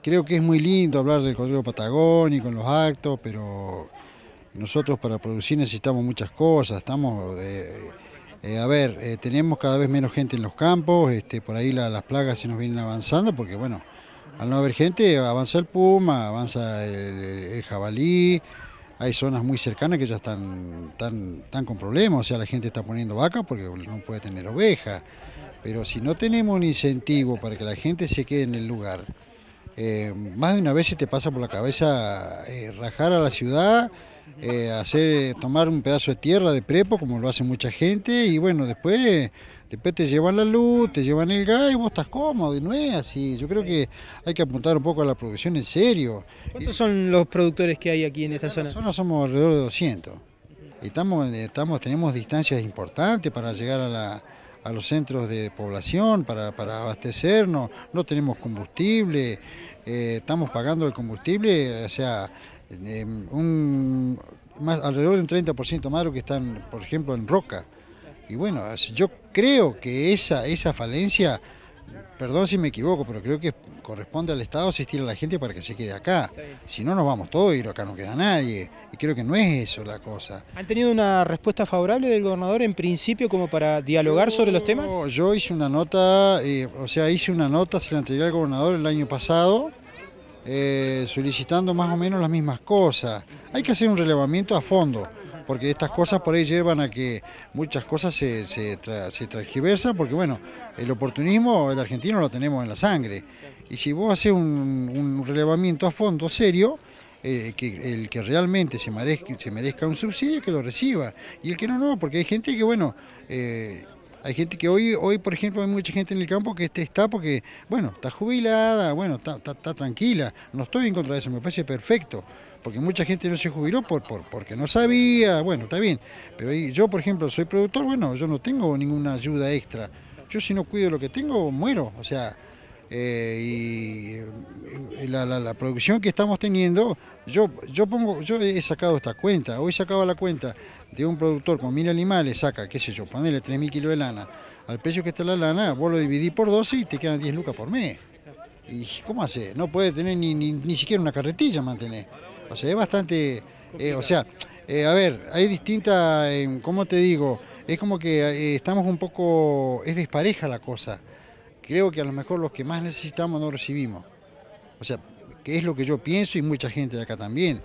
Creo que es muy lindo hablar del cordero patagónico en los actos, pero nosotros para producir necesitamos muchas cosas. Estamos, eh, eh, a ver, eh, tenemos cada vez menos gente en los campos, este, por ahí las plagas se nos vienen avanzando, porque bueno, al no haber gente avanza el puma, avanza el, jabalí, hay zonas muy cercanas que ya están, tan, con problemas, o sea, la gente está poniendo vaca porque no puede tener ovejas, pero si no tenemos un incentivo para que la gente se quede en el lugar, eh, más de una vez se te pasa por la cabeza eh, rajar a la ciudad, eh, hacer, tomar un pedazo de tierra de prepo, como lo hace mucha gente, y bueno, después, después te llevan la luz, te llevan el gas y vos estás cómodo, y no es así. Yo creo que hay que apuntar un poco a la producción en serio. ¿Cuántos son los productores que hay aquí en esta zona? En zona somos alrededor de 200. Estamos, estamos, tenemos distancias importantes para llegar a la a los centros de población para, para abastecernos, no tenemos combustible, eh, estamos pagando el combustible, o sea, em, un, más, alrededor de un 30% más de lo que están, por ejemplo, en Roca. Y bueno, yo creo que esa, esa falencia perdón si me equivoco, pero creo que corresponde al Estado asistir a la gente para que se quede acá. Si no, nos vamos todos y acá no queda nadie. Y creo que no es eso la cosa. ¿Han tenido una respuesta favorable del gobernador en principio como para dialogar sobre los temas? Yo hice una nota, eh, o sea, hice una nota, se la entregué al gobernador el año pasado, eh, solicitando más o menos las mismas cosas. Hay que hacer un relevamiento a fondo porque estas cosas por ahí llevan a que muchas cosas se, se, se porque bueno, el oportunismo, el argentino lo tenemos en la sangre, y si vos haces un, relevamiento a fondo serio, eh, el que realmente se merezca, se merezca un subsidio que lo reciba, y el que no, no, porque hay gente que bueno... Eh, hay gente que hoy, hoy por ejemplo, hay mucha gente en el campo que este está porque, bueno, está jubilada, bueno, está, tranquila. No estoy en contra de eso, me parece perfecto. Porque mucha gente no se jubiló por, por, porque no sabía, bueno, está bien. Pero yo, por ejemplo, soy productor, bueno, yo no tengo ninguna ayuda extra. Yo si no cuido lo que tengo, muero. O sea, eh, y eh, la, producción que estamos teniendo, yo, yo, pongo, yo he sacado esta cuenta, hoy sacaba la cuenta de un productor con mil animales, saca, qué sé yo, ponele 3.000 kilos de lana, al precio que está la lana, vos lo dividís por 12 y te quedan 10 lucas por mes. ¿Y cómo hace? No puede tener ni, siquiera una carretilla mantener. O sea, es bastante... Eh, o sea, a ver, hay distintas, ¿cómo te digo? Es como que estamos un poco... es despareja la cosa creo que a lo mejor los que más necesitamos no recibimos. O sea, que es lo que yo pienso y mucha gente de acá también.